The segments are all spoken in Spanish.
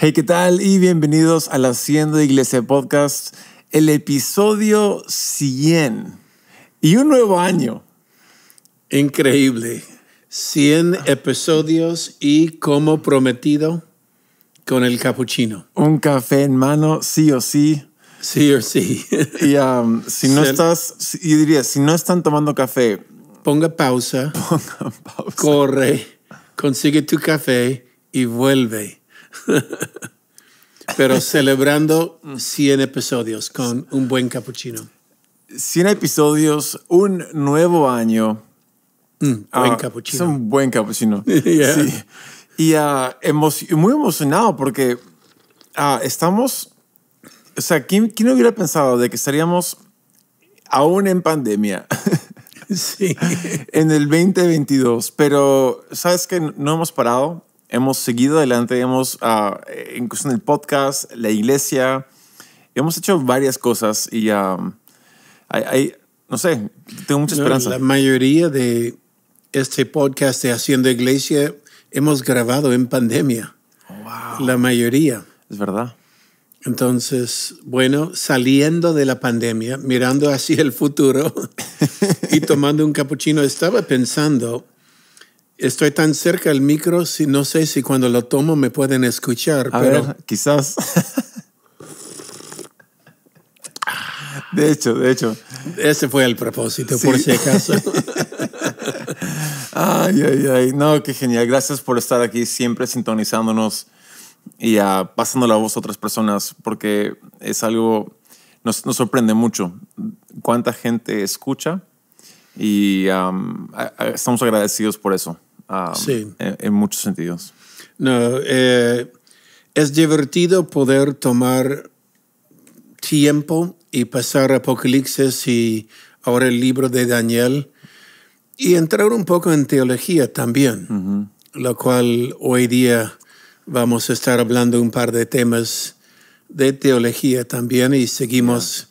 Hey, ¿qué tal? Y bienvenidos a la Hacienda Iglesia Podcast, el episodio 100. Y un nuevo año. Increíble. 100 episodios y como prometido, con el capuchino. Un café en mano, sí o sí. Sí o sí. y um, si no estás, yo diría, si no están tomando café. Ponga pausa. Ponga pausa. Corre, consigue tu café y vuelve Pero celebrando 100 episodios con un buen capuchino. 100 episodios, un nuevo año. Mm, ah, un buen Es un buen capuchino. sí. Y ah, muy emocionado porque ah, estamos, o sea, ¿quién, ¿quién hubiera pensado de que estaríamos aún en pandemia? sí. en el 2022, pero sabes que no hemos parado hemos seguido adelante, hemos, ah, eh, incluso en el podcast, la iglesia, hemos hecho varias cosas y hay, no sé, tengo mucha esperanza. La mayoría de este podcast de Haciendo Iglesia hemos grabado en pandemia. Wow. La mayoría. Es verdad. Entonces, bueno, saliendo de la pandemia, mirando hacia el futuro y tomando un capuchino, estaba pensando Estoy tan cerca del micro, si, no sé si cuando lo tomo me pueden escuchar. pero... quizás. de hecho, de hecho. Ese fue el propósito, por si acaso. ay, ay, ay. No, qué genial. Gracias por estar aquí siempre sintonizándonos y ah, pasando la voz a otras personas, porque es algo, nos, nos sorprende mucho cuánta gente escucha y estamos agradecidos por eso en, muchos sentidos. No, eh, es divertido poder tomar tiempo y pasar Apocalipsis y ahora el libro de Daniel y entrar un poco en teología también, lo cual hoy día vamos a estar hablando un par de temas de teología también y seguimos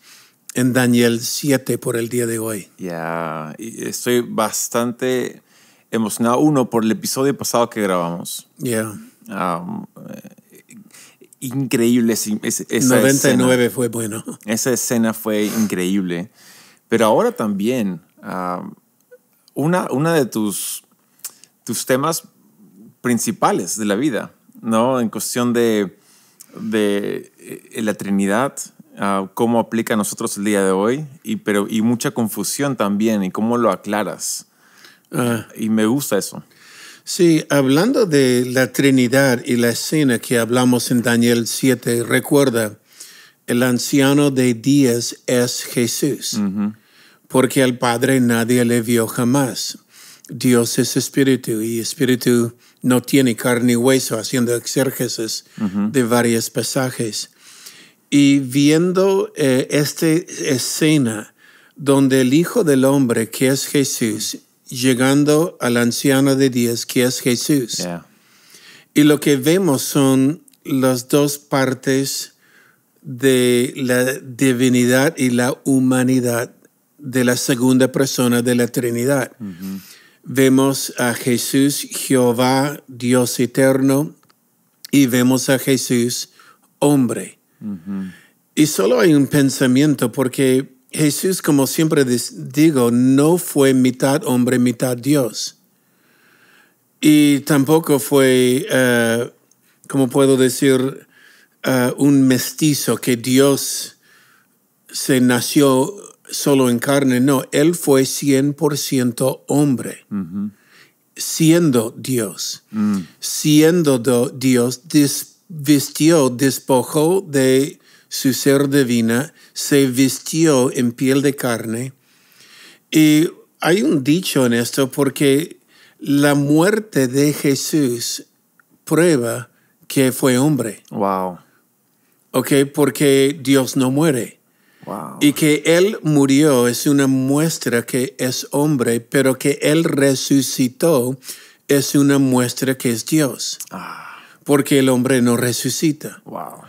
en Daniel 7 por el día de hoy. Ya, estoy bastante emocionado, uno, por el episodio pasado que grabamos. Yeah. Um, eh, increíble. Esa 99 fue bueno. Esa escena fue increíble. Pero ahora también, uno um, una, una de tus, tus temas principales de la vida, ¿no? En cuestión de, de eh, la Trinidad, uh, cómo aplica a nosotros el día de hoy, y, pero, y mucha confusión también, y cómo lo aclaras. Ah. Y me gusta eso. Sí, hablando de la Trinidad y la escena que hablamos en Daniel 7, recuerda, el anciano de días es Jesús, porque al Padre nadie le vio jamás. Dios es espíritu y espíritu no tiene carne y hueso, haciendo exérgesis de varios pasajes. Y viendo eh, esta escena donde el Hijo del Hombre, que es Jesús, llegando al anciano de Dios, que es Jesús. Y lo que vemos son las dos partes de la divinidad y la humanidad de la segunda persona de la Trinidad. Mm-hmm. Vemos a Jesús, Jehová, Dios eterno, y vemos a Jesús, hombre. Mm-hmm. Y solo hay un pensamiento porque Jesús, como siempre digo, no fue mitad hombre, mitad Dios. Y tampoco fue, eh, como puedo decir, eh, un mestizo que Dios se nació solo en carne. No, Él fue 100% hombre, siendo Dios. Mm. Siendo Dios, vistió, despojó de su ser divina, se vistió en piel de carne. Y hay un dicho en esto porque la muerte de Jesús prueba que fue hombre. Wow. Ok, porque Dios no muere. Wow. Y que Él murió es una muestra que es hombre, pero que Él resucitó es una muestra que es Dios. Ah. Porque el hombre no resucita. Wow.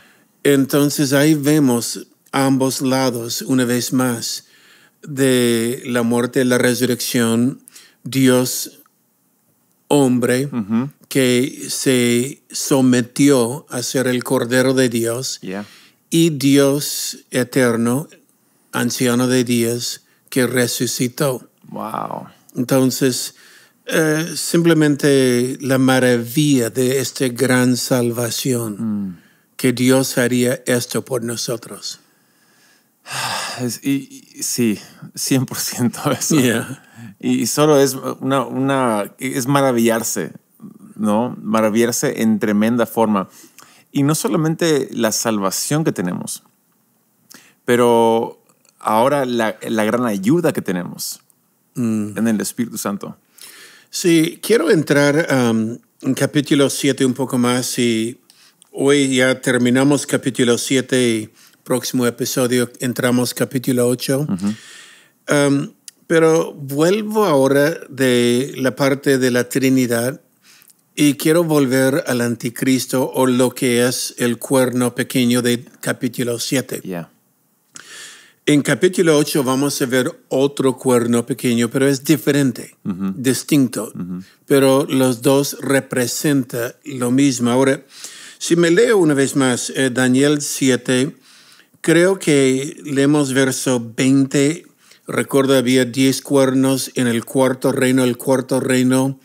Entonces ahí vemos ambos lados, una vez más, de la muerte y la resurrección, Dios hombre que se sometió a ser el Cordero de Dios y Dios eterno, anciano de días, que resucitó. Wow. Entonces, eh, simplemente la maravilla de esta gran salvación. Mm que Dios haría esto por nosotros. sí, 100% eso. Y solo es una, es maravillarse, ¿no? Maravillarse en tremenda forma. Y no solamente la salvación que tenemos, pero ahora la, gran ayuda que tenemos mm. en el Espíritu Santo. Sí, quiero entrar um, en capítulo 7 un poco más y Hoy ya terminamos capítulo 7 y próximo episodio entramos capítulo 8. Um, pero vuelvo ahora de la parte de la Trinidad y quiero volver al anticristo o lo que es el cuerno pequeño de capítulo 7. En capítulo 8 vamos a ver otro cuerno pequeño, pero es diferente, distinto, pero los dos representan lo mismo. Ahora, si me leo una vez más eh, Daniel 7, creo que leemos verso 20. Recuerdo había 10 cuernos en el cuarto reino. El cuarto reino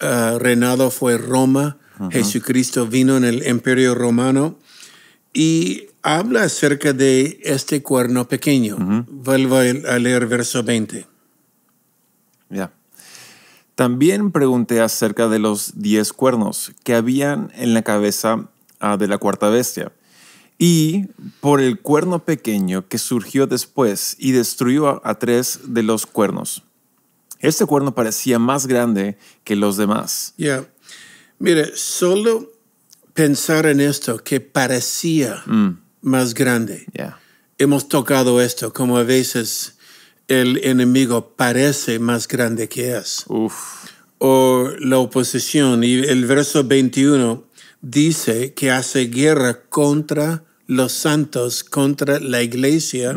eh, reinado fue Roma. Jesucristo vino en el imperio romano. Y habla acerca de este cuerno pequeño. Vuelvo a leer verso 20. Ya. También pregunté acerca de los diez cuernos que habían en la cabeza ah, de la cuarta bestia y por el cuerno pequeño que surgió después y destruyó a, tres de los cuernos. Este cuerno parecía más grande que los demás. Ya. Mire, solo pensar en esto que parecía mm. más grande. Hemos tocado esto como a veces el enemigo parece más grande que es. Uf. O la oposición. Y el verso 21 dice que hace guerra contra los santos, contra la iglesia.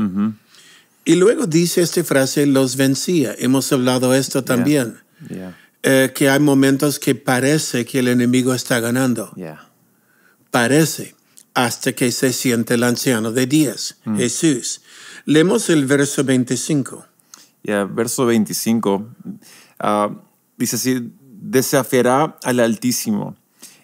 Y luego dice esta frase, los vencía. Hemos hablado esto también. Eh, que hay momentos que parece que el enemigo está ganando. Parece. Hasta que se siente el anciano de días, mm. Jesús. Leemos el verso 25. verso 25. Ah, dice así, desafiará al Altísimo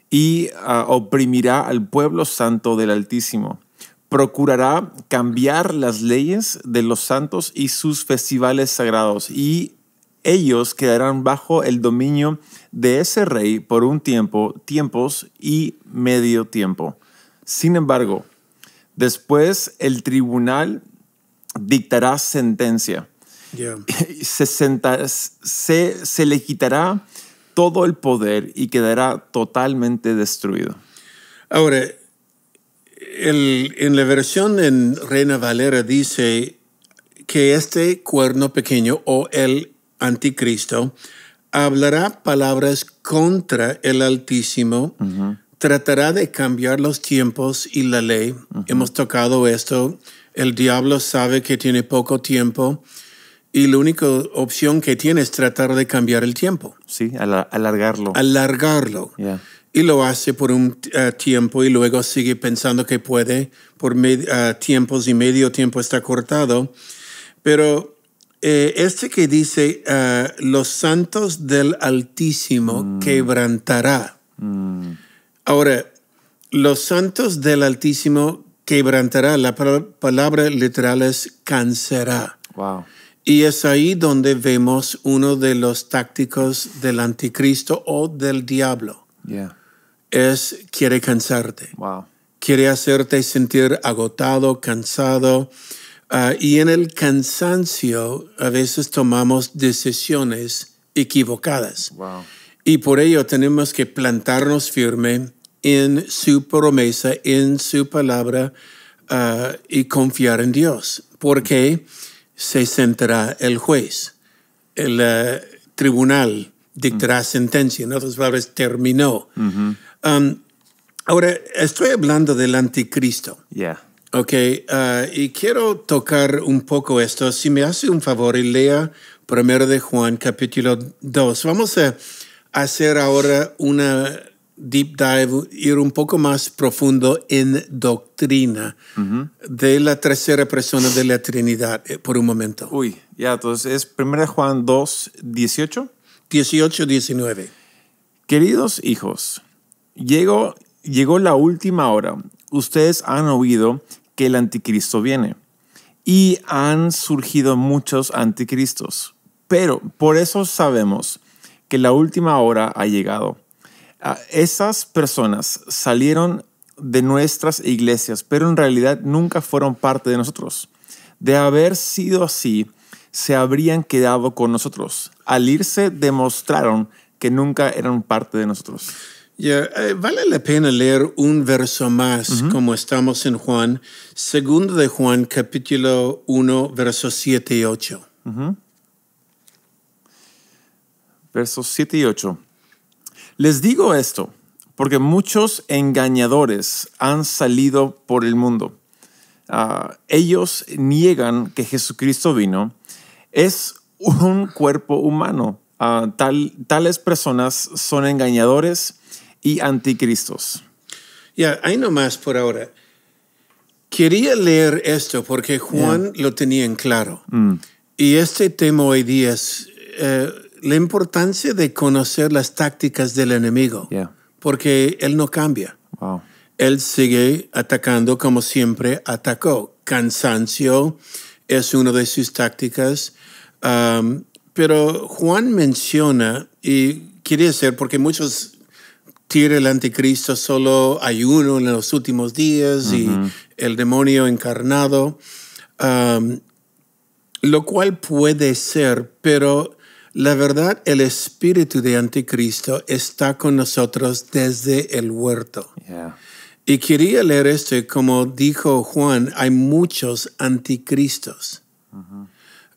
y ah, oprimirá al pueblo santo del Altísimo. Procurará cambiar las leyes de los santos y sus festivales sagrados y ellos quedarán bajo el dominio de ese rey por un tiempo, tiempos y medio tiempo. Sin embargo, después el tribunal dictará sentencia. Se, le quitará todo el poder y quedará totalmente destruido. Ahora, en la versión en Reina Valera dice que este cuerno pequeño o el anticristo hablará palabras contra el Altísimo, tratará de cambiar los tiempos y la ley. Hemos tocado esto. El diablo sabe que tiene poco tiempo y la única opción que tiene es tratar de cambiar el tiempo. Sí, alargarlo. Alargarlo. Y lo hace por un eh, tiempo y luego sigue pensando que puede por eh, tiempos y medio tiempo está cortado. Pero eh, este que dice los santos del Altísimo mm. quebrantará. Mm. Ahora, los santos del Altísimo quebrantará, la palabra literal es Y es ahí donde vemos uno de los tácticos del anticristo o del diablo. Es quiere cansarte. Quiere hacerte sentir agotado, cansado. Ah, y en el cansancio a veces tomamos decisiones equivocadas. Y por ello tenemos que plantarnos firme, en su promesa, en su palabra ah, y confiar en Dios, porque se sentará el juez, el ah, tribunal dictará mm. sentencia, en otras palabras, terminó. Mm-hmm. Um, ahora, estoy hablando del anticristo. ya. Ok, ah, y quiero tocar un poco esto. Si me hace un favor y lea primero de Juan capítulo 2. Vamos a hacer ahora una deep dive, ir un poco más profundo en doctrina de la tercera persona de la Trinidad eh, por un momento. Uy, ya, entonces es 1 Juan 2, 18. 18, 19. Queridos hijos, llegó, llegó la última hora. Ustedes han oído que el anticristo viene y han surgido muchos anticristos. Pero por eso sabemos que la última hora ha llegado esas personas salieron de nuestras iglesias, pero en realidad nunca fueron parte de nosotros. De haber sido así, se habrían quedado con nosotros. Al irse, demostraron que nunca eran parte de nosotros. Eh, vale la pena leer un verso más, como estamos en Juan, segundo de Juan, capítulo 1, versos 7 y 8. Versos 7 y 8. Les digo esto porque muchos engañadores han salido por el mundo. Ah, ellos niegan que Jesucristo vino. Es un cuerpo humano. Ah, tal, tales personas son engañadores y anticristos. Ya, hay nomás por ahora. Quería leer esto porque Juan lo tenía en claro. Mm. Y este tema hoy día es... Eh, la importancia de conocer las tácticas del enemigo, porque él no cambia. Él sigue atacando como siempre atacó. Cansancio es una de sus tácticas. Um, pero Juan menciona, y quiere ser, porque muchos tiran el anticristo solo hay uno en los últimos días y el demonio encarnado, um, lo cual puede ser, pero la verdad, el espíritu de anticristo está con nosotros desde el huerto. Y quería leer esto, como dijo Juan, hay muchos anticristos.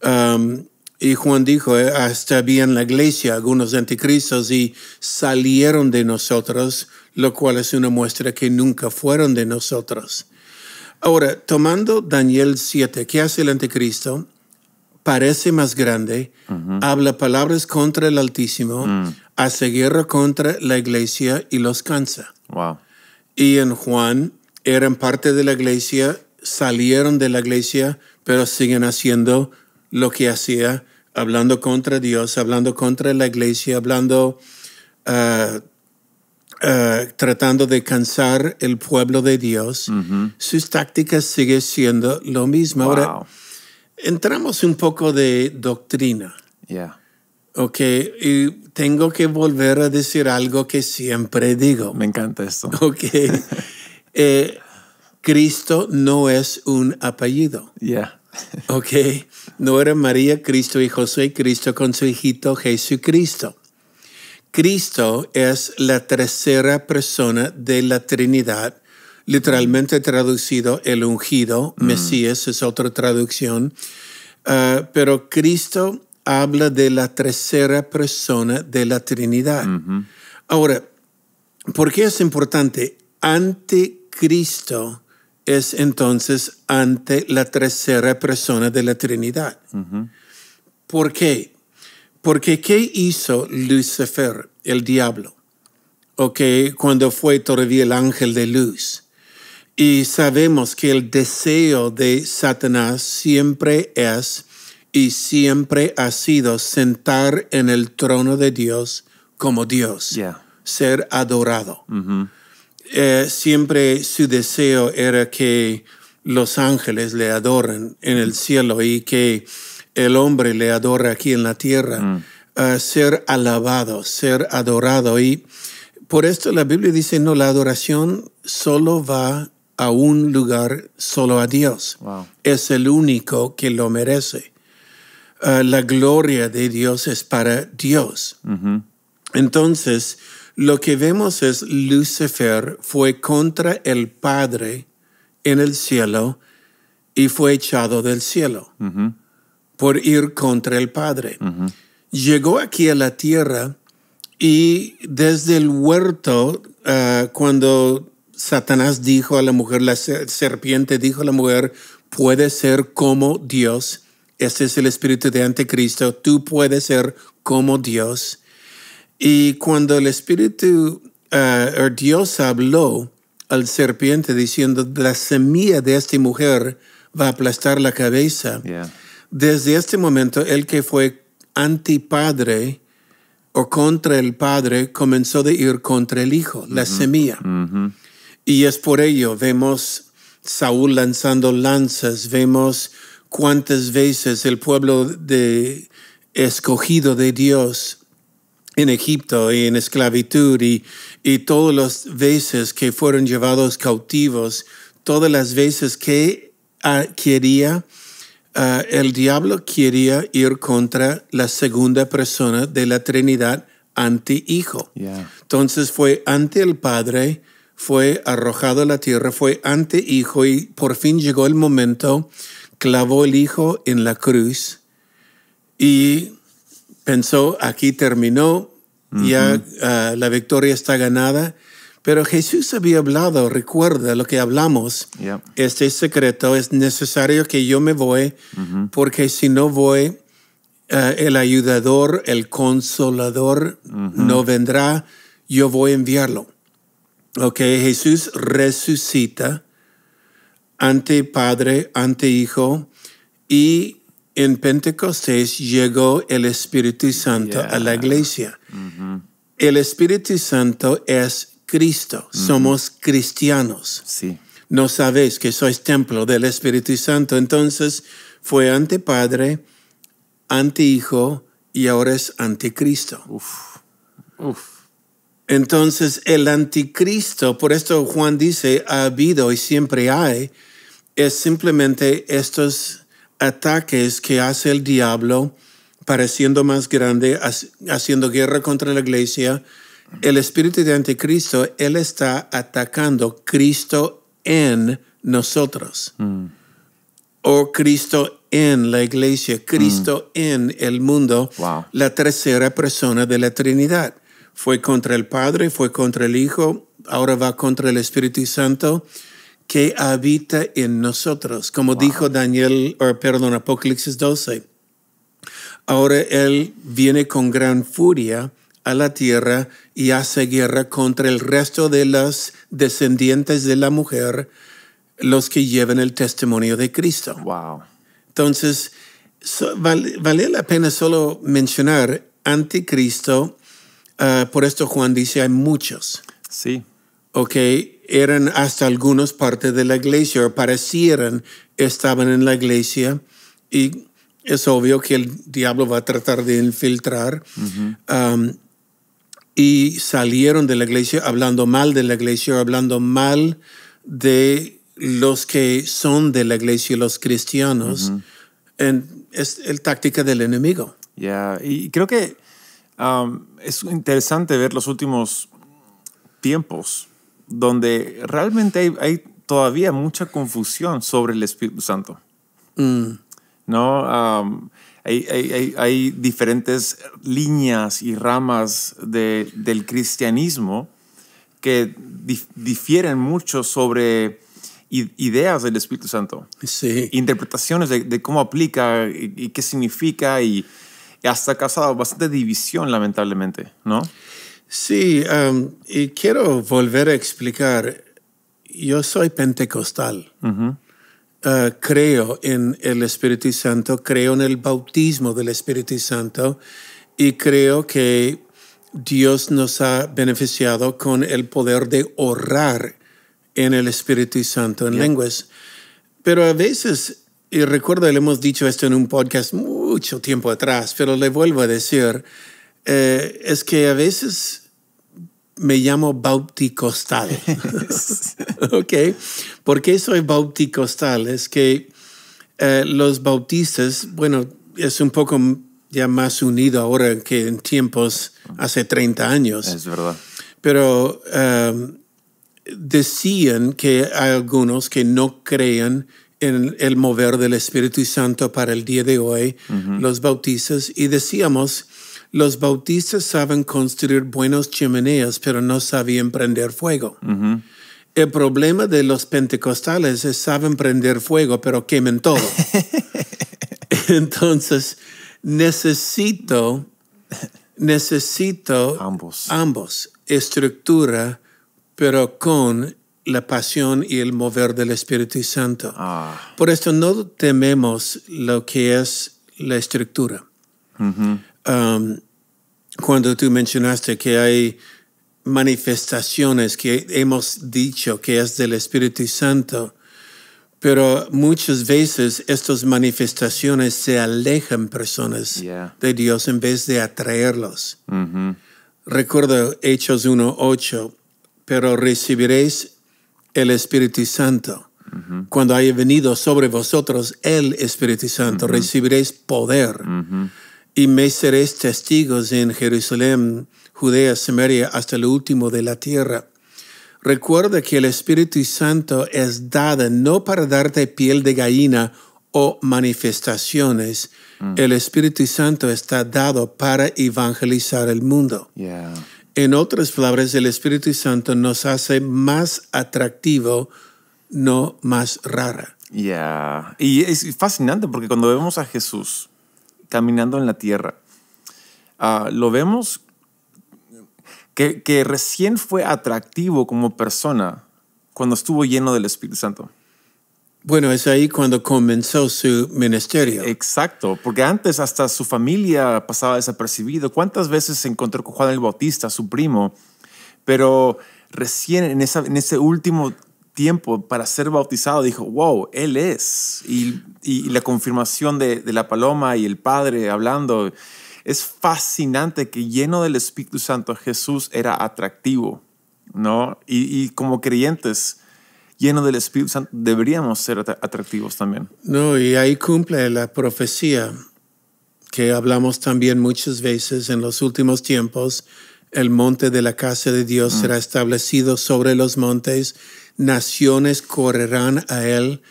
Um, y Juan dijo, hasta eh, ah, había en la iglesia algunos anticristos y salieron de nosotros, lo cual es una muestra que nunca fueron de nosotros. Ahora, tomando Daniel 7, ¿qué hace el anticristo? parece más grande, habla palabras contra el Altísimo, mm. hace guerra contra la iglesia y los cansa. Wow. Y en Juan eran parte de la iglesia, salieron de la iglesia, pero siguen haciendo lo que hacía, hablando contra Dios, hablando contra la iglesia, hablando, ah, ah, tratando de cansar el pueblo de Dios. Sus tácticas siguen siendo lo mismo entramos un poco de doctrina. ya. Ok, y tengo que volver a decir algo que siempre digo. Me encanta esto. Ok. Eh, Cristo no es un apellido. Ya. ok. No era María, Cristo y José, Cristo con su hijito Jesucristo. Cristo es la tercera persona de la Trinidad literalmente traducido el ungido, mm. Mesías es otra traducción, ah, pero Cristo habla de la tercera persona de la Trinidad. Ahora, ¿por qué es importante? Ante Cristo es entonces ante la tercera persona de la Trinidad. ¿Por qué? Porque ¿qué hizo Lucifer, el diablo? ¿Ok? Cuando fue todavía el ángel de luz. Y sabemos que el deseo de Satanás siempre es y siempre ha sido sentar en el trono de Dios como Dios, ser adorado. Mm-hmm. Eh, siempre su deseo era que los ángeles le adoren en el cielo y que el hombre le adore aquí en la tierra, mm. eh, ser alabado, ser adorado. Y por esto la Biblia dice, no, la adoración solo va a un lugar solo a Dios. Es el único que lo merece. Ah, la gloria de Dios es para Dios. Entonces, lo que vemos es Lucifer fue contra el Padre en el cielo y fue echado del cielo por ir contra el Padre. Llegó aquí a la tierra y desde el huerto, ah, cuando Satanás dijo a la mujer, la serpiente dijo a la mujer, puede ser como Dios. Ese es el espíritu de anticristo. Tú puedes ser como Dios. Y cuando el espíritu, eh, er, Dios habló al serpiente diciendo, la semilla de esta mujer va a aplastar la cabeza. Desde este momento, el que fue antipadre o contra el padre comenzó a ir contra el hijo, la mm-hmm. semilla. Mm-hmm. Y es por ello, vemos Saúl lanzando lanzas, vemos cuántas veces el pueblo de, escogido de Dios en Egipto y en esclavitud y, todas las veces que fueron llevados cautivos, todas las veces que ah, quería, ah, el diablo quería ir contra la segunda persona de la Trinidad, anti-hijo. Entonces fue ante el Padre, fue arrojado a la tierra, fue ante hijo y por fin llegó el momento, clavó el hijo en la cruz y pensó, aquí terminó, ya ah, la victoria está ganada. Pero Jesús había hablado, recuerda lo que hablamos, este secreto, es necesario que yo me voy, porque si no voy, ah, el ayudador, el consolador no vendrá, yo voy a enviarlo. Ok, Jesús resucita ante Padre, ante Hijo, y en Pentecostés llegó el Espíritu Santo a la iglesia. Mm-hmm. El Espíritu Santo es Cristo, mm-hmm. somos cristianos. Sí. No sabéis que sois templo del Espíritu Santo. Entonces fue ante Padre, ante Hijo y ahora es ante Cristo. Entonces el anticristo, por esto Juan dice, ha habido y siempre hay, es simplemente estos ataques que hace el diablo, pareciendo más grande, haciendo guerra contra la iglesia. El espíritu de anticristo, él está atacando Cristo en nosotros. Mm. O oh, Cristo en la iglesia, Cristo mm. en el mundo, la tercera persona de la Trinidad. Fue contra el Padre, fue contra el Hijo, ahora va contra el Espíritu Santo que habita en nosotros, como dijo Daniel, perdón, Apocalipsis 12. Ahora Él viene con gran furia a la tierra y hace guerra contra el resto de los descendientes de la mujer, los que llevan el testimonio de Cristo. Wow. Entonces, vale, vale, la pena solo mencionar anticristo Ah, por esto Juan dice, hay muchos. Sí. Ok, eran hasta algunos parte de la iglesia, o parecieran estaban en la iglesia, y es obvio que el diablo va a tratar de infiltrar. y salieron de la iglesia hablando mal de la iglesia, hablando mal de los que son de la iglesia, los cristianos. es la táctica del enemigo. Ya, y creo que es interesante ver los últimos tiempos donde realmente hay, todavía mucha confusión sobre el Espíritu Santo. Mm. ¿No? hay, diferentes líneas y ramas del cristianismo que difieren mucho sobre ideas del Espíritu Santo. Sí. Interpretaciones de, cómo aplica y, y qué significa y, y hasta causado bastante división, lamentablemente, ¿no? Sí, em, y quiero volver a explicar. Yo soy pentecostal. Eh, creo en el Espíritu Santo, creo en el bautismo del Espíritu Santo y creo que Dios nos ha beneficiado con el poder de orar en el Espíritu Santo en lenguas. Pero a veces y recuerdo, le hemos dicho esto en un podcast mucho tiempo atrás, pero le vuelvo a decir, eh, es que a veces me llamo bauticostal. ¿Ok? ¿Por qué soy bauticostal? Es que eh, los bautistas, bueno, es un poco ya más unido ahora que en tiempos hace 30 años. Es verdad. Pero eh, decían que hay algunos que no creen en el mover del Espíritu Santo para el día de hoy, los bautistas, y decíamos, los bautistas saben construir buenos chimeneas, pero no saben prender fuego. El problema de los pentecostales es saben prender fuego, pero quemen todo. Entonces, necesito, necesito ambos. ambos, estructura, pero con la pasión y el mover del Espíritu Santo. Ah. Por esto no tememos lo que es la estructura. Um, cuando tú mencionaste que hay manifestaciones que hemos dicho que es del Espíritu Santo, pero muchas veces estas manifestaciones se alejan personas de Dios en vez de atraerlos. Recuerdo Hechos 1.8, pero recibiréis el Espíritu Santo. Cuando haya venido sobre vosotros el Espíritu Santo, recibiréis poder y me seréis testigos en Jerusalén, Judea, Samaria, hasta lo último de la tierra. Recuerda que el Espíritu Santo es dado no para darte piel de gallina o manifestaciones. Mm. El Espíritu Santo está dado para evangelizar el mundo. En otras palabras, el Espíritu Santo nos hace más atractivo, no más rara. Ya, y es fascinante porque cuando vemos a Jesús caminando en la tierra, ah, lo vemos que recién fue atractivo como persona cuando estuvo lleno del Espíritu Santo. Bueno, es ahí cuando comenzó su ministerio. Exacto, porque antes hasta su familia pasaba desapercibido. ¿Cuántas veces se encontró con Juan el Bautista, su primo? Pero recién en, ese último tiempo para ser bautizado dijo, wow, Él es. Y, la confirmación de, la paloma y el Padre hablando. Es fascinante que lleno del Espíritu Santo Jesús era atractivo, ¿no? y como creyentes lleno del Espíritu Santo, deberíamos ser atractivos también. No, y ahí cumple la profecía que hablamos también muchas veces en los últimos tiempos. El monte de la casa de Dios mm. será establecido sobre los montes, naciones correrán a él.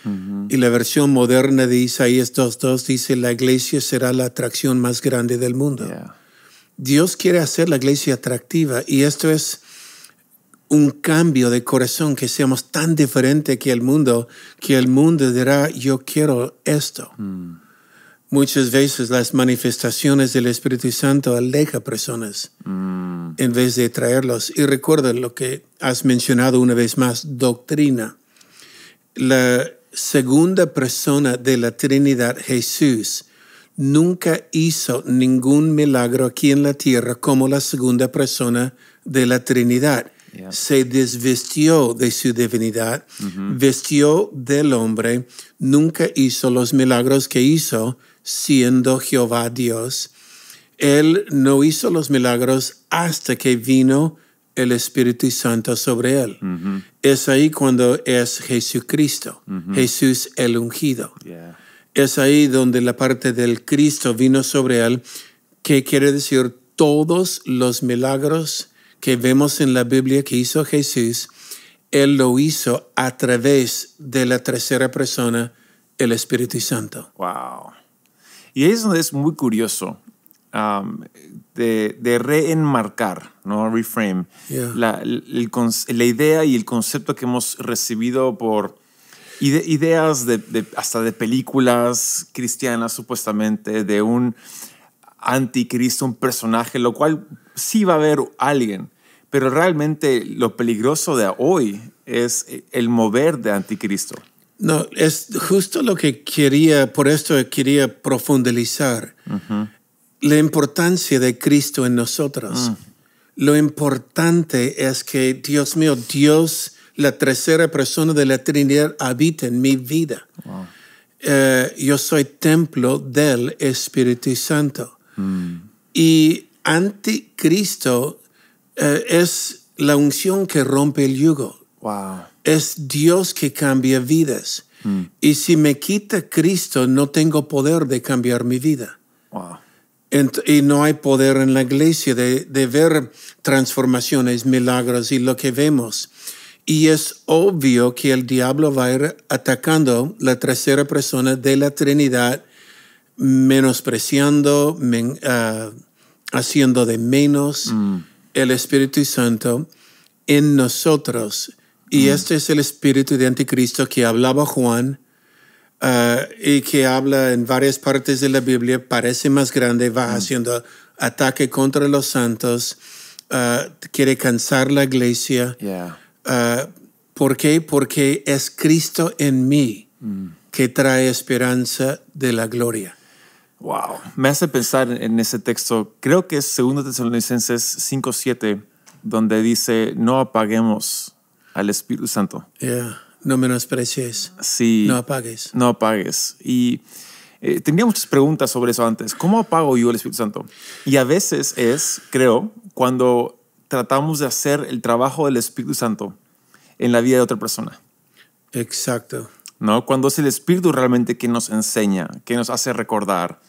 Y la versión moderna de Isaías 2.2 dice, la iglesia será la atracción más grande del mundo. Dios quiere hacer la iglesia atractiva y esto es un cambio de corazón, que seamos tan diferente que el mundo, que el mundo dirá, yo quiero esto. Mm. Muchas veces las manifestaciones del Espíritu Santo alejan personas mm. en vez de traerlos. Y recuerda lo que has mencionado una vez más, doctrina. La segunda persona de la Trinidad, Jesús, nunca hizo ningún milagro aquí en la tierra como la segunda persona de la Trinidad se desvestió de su divinidad, vestió del hombre, nunca hizo los milagros que hizo siendo Jehová Dios. Él no hizo los milagros hasta que vino el Espíritu Santo sobre él. Es ahí cuando es Jesucristo, Jesús el ungido. Es ahí donde la parte del Cristo vino sobre él, que quiere decir todos los milagros que vemos en la Biblia que hizo Jesús, Él lo hizo a través de la tercera persona, el Espíritu Santo. Wow. Y eso es muy curioso um, de, reenmarcar, ¿no? Reframe. La, idea y el concepto que hemos recibido por ideas de, hasta de películas cristianas, supuestamente, de un anticristo, un personaje, lo cual sí va a haber alguien, pero realmente lo peligroso de hoy es eh, el mover de anticristo. No, es justo lo que quería, por esto quería profundizar la importancia de Cristo en nosotros. Mm. Lo importante es que, Dios mío, Dios, la tercera persona de la Trinidad, habita en mi vida. Eh, yo soy templo del Espíritu Santo. Mm. Y anticristo eh, es la unción que rompe el yugo. Es Dios que cambia vidas. Mm. Y si me quita Cristo, no tengo poder de cambiar mi vida. y no hay poder en la iglesia de, ver transformaciones, milagros y lo que vemos. Y es obvio que el diablo va a ir atacando la tercera persona de la Trinidad, menospreciando, ah, haciendo de menos mm. el Espíritu Santo en nosotros. Y mm. este es el espíritu de anticristo que hablaba Juan eh, y que habla en varias partes de la Biblia, parece más grande, va mm. haciendo ataque contra los santos, eh, quiere cansar la iglesia. Eh, ¿Por qué? Porque es Cristo en mí que trae esperanza de la gloria. Wow. Me hace pensar en ese texto, creo que es 2 Tesalonicenses 5.7, donde dice, no apaguemos al Espíritu Santo. Yeah. No menosprecies. Sí. No apagues. No apagues. Y eh, tenía muchas preguntas sobre eso antes. ¿Cómo apago yo el Espíritu Santo? Y a veces es, creo, cuando tratamos de hacer el trabajo del Espíritu Santo en la vida de otra persona. Exacto. ¿No? Cuando es el Espíritu realmente quien nos enseña, que nos hace recordar,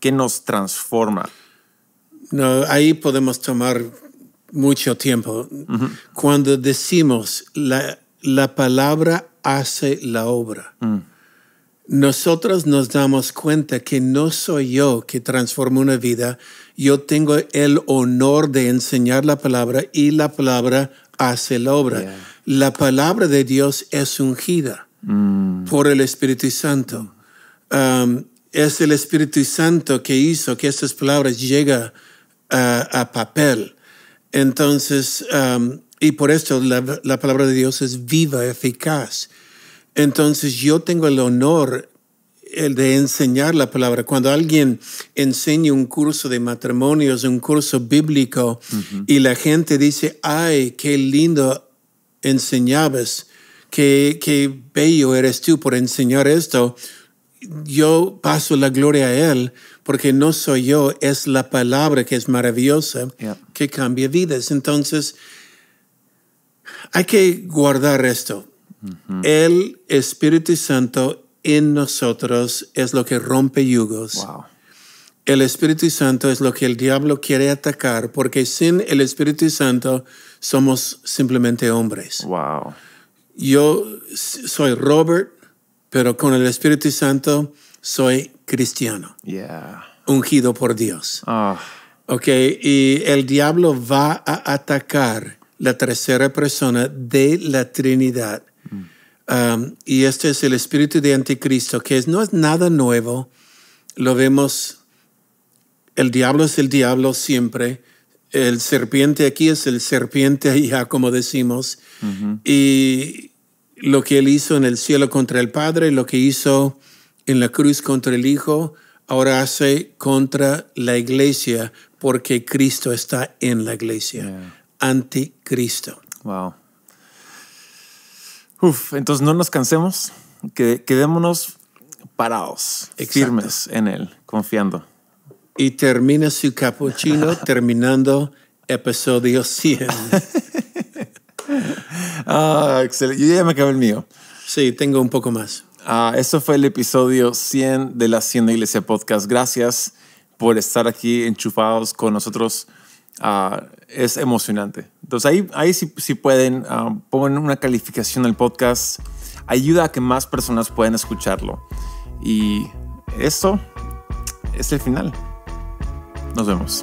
¿Qué nos transforma. No, ahí podemos tomar mucho tiempo. Cuando decimos la, la, palabra hace la obra, mm. nosotros nos damos cuenta que no soy yo que transformo una vida, yo tengo el honor de enseñar la palabra y la palabra hace la obra. La palabra de Dios es ungida mm. por el Espíritu Santo. Um, es el Espíritu Santo que hizo que estas palabras lleguen a, papel. Entonces, um, y por esto la, palabra de Dios es viva, eficaz. Entonces yo tengo el honor de enseñar la palabra. Cuando alguien enseña un curso de matrimonios, un curso bíblico, y la gente dice, ay, qué lindo enseñabas, qué, qué bello eres tú por enseñar esto, yo paso la gloria a Él porque no soy yo, es la palabra que es maravillosa, que cambia vidas. Entonces, hay que guardar esto. Mm-hmm. El Espíritu Santo en nosotros es lo que rompe yugos. El Espíritu Santo es lo que el diablo quiere atacar, porque sin el Espíritu Santo somos simplemente hombres. Wow. Yo soy Robert, pero con el Espíritu Santo soy cristiano. Ungido por Dios. Ah. Ok, y el diablo va a atacar la tercera persona de la Trinidad. Mm. Um, y este es el espíritu de anticristo, que no es nada nuevo. Lo vemos, el diablo es el diablo siempre. El serpiente aquí es el serpiente allá, como decimos. Mm-hmm. Y lo que él hizo en el cielo contra el Padre, lo que hizo en la cruz contra el Hijo, ahora hace contra la iglesia porque Cristo está en la iglesia. Anticristo. Wow. Uf, entonces no nos cansemos, que, quedémonos parados, firmes en Él, confiando. Y termina su capuchino terminando episodio 100. Ah, excelente. Yo ya me acabé el mío. Sí, tengo un poco más. Ah, esto fue el episodio 100 de la Hacienda Iglesia Podcast. Gracias por estar aquí enchufados con nosotros. Ah, es emocionante. Entonces ahí, ahí si, pueden, ah, poner una calificación al podcast. Ayuda a que más personas puedan escucharlo. Y esto es el final. Nos vemos.